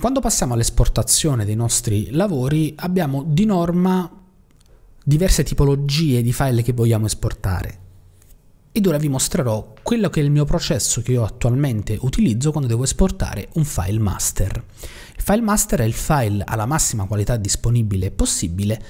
Quando passiamo all'esportazione dei nostri lavori abbiamo di norma diverse tipologie di file che vogliamo esportare ed ora vi mostrerò quello che è il mio processo che io attualmente utilizzo quando devo esportare un file master. Il file master è il file alla massima qualità disponibile possibile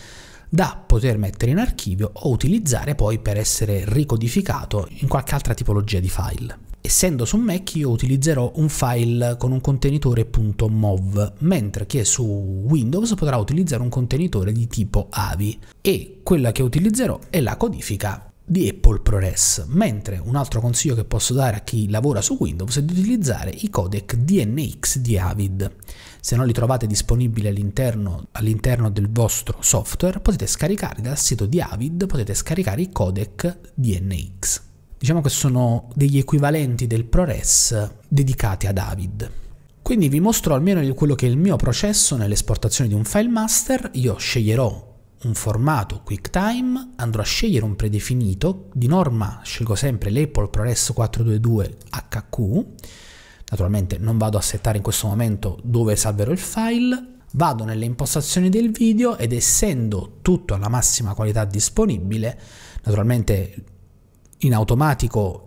da poter mettere in archivio o utilizzare poi per essere ricodificato in qualche altra tipologia di file. Essendo su Mac io utilizzerò un file con un contenitore .mov, mentre che su Windows potrà utilizzare un contenitore di tipo AVI e quella che utilizzerò è la codifica di Apple ProRes, mentre un altro consiglio che posso dare a chi lavora su Windows è di utilizzare i codec DNX di Avid. Se non li trovate disponibili all'interno, all'interno del vostro software, potete scaricarli dal sito di Avid, potete scaricare i codec DNX. Diciamo che sono degli equivalenti del ProRes dedicati a David. Quindi vi mostro almeno quello che è il mio processo nell'esportazione di un file master. Io sceglierò un formato QuickTime, andrò a scegliere un predefinito, di norma scelgo sempre l'Apple ProRes 422 HQ, naturalmente non vado a settare in questo momento dove salverò il file, vado nelle impostazioni del video ed essendo tutto alla massima qualità disponibile, naturalmente in automatico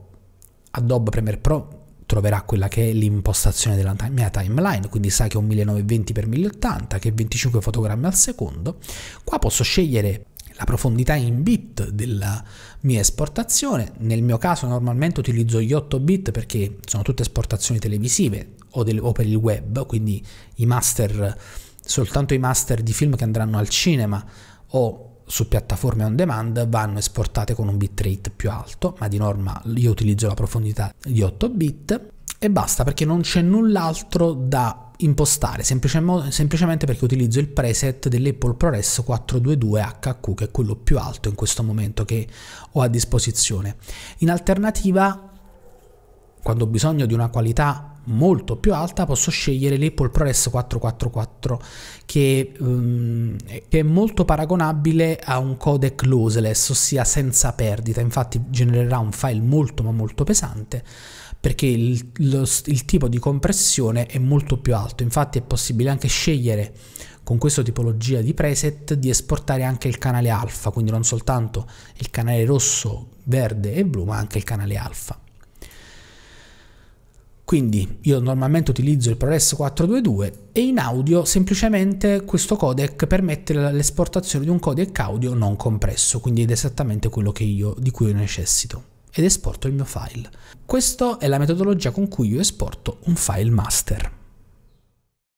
Adobe Premiere Pro troverà quella che è l'impostazione della mia timeline, quindi sa che è un 1920x1080, che è 25 fotogrammi al secondo. Qua posso scegliere la profondità in bit della mia esportazione, nel mio caso normalmente utilizzo gli 8 bit perché sono tutte esportazioni televisive o, del, o per il web, quindi i master, soltanto i master di film che andranno al cinema o su piattaforme on demand vanno esportate con un bitrate più alto, ma di norma io utilizzo la profondità di 8 bit e basta perché non c'è null'altro da impostare, semplicemente perché utilizzo il preset dell'Apple ProRes 422 HQ che è quello più alto in questo momento che ho a disposizione. In alternativa, quando ho bisogno di una qualità molto più alta posso scegliere l'Apple ProRes 444 che, um, che, è molto paragonabile a un codec lossless ossia senza perdita infatti genererà un file molto ma molto pesante perché il, lo, il tipo di compressione è molto più alto infatti è possibile anche scegliere con questa tipologia di preset di esportare anche il canale alfa quindi non soltanto il canale rosso verde e blu ma anche il canale alfa quindi io normalmente utilizzo il ProRes 422 e in audio semplicemente questo codec permette l'esportazione di un codec audio non compresso, quindi ed è esattamente quello io, di cui io necessito ed esporto il mio file. Questa è la metodologia con cui io esporto un file master.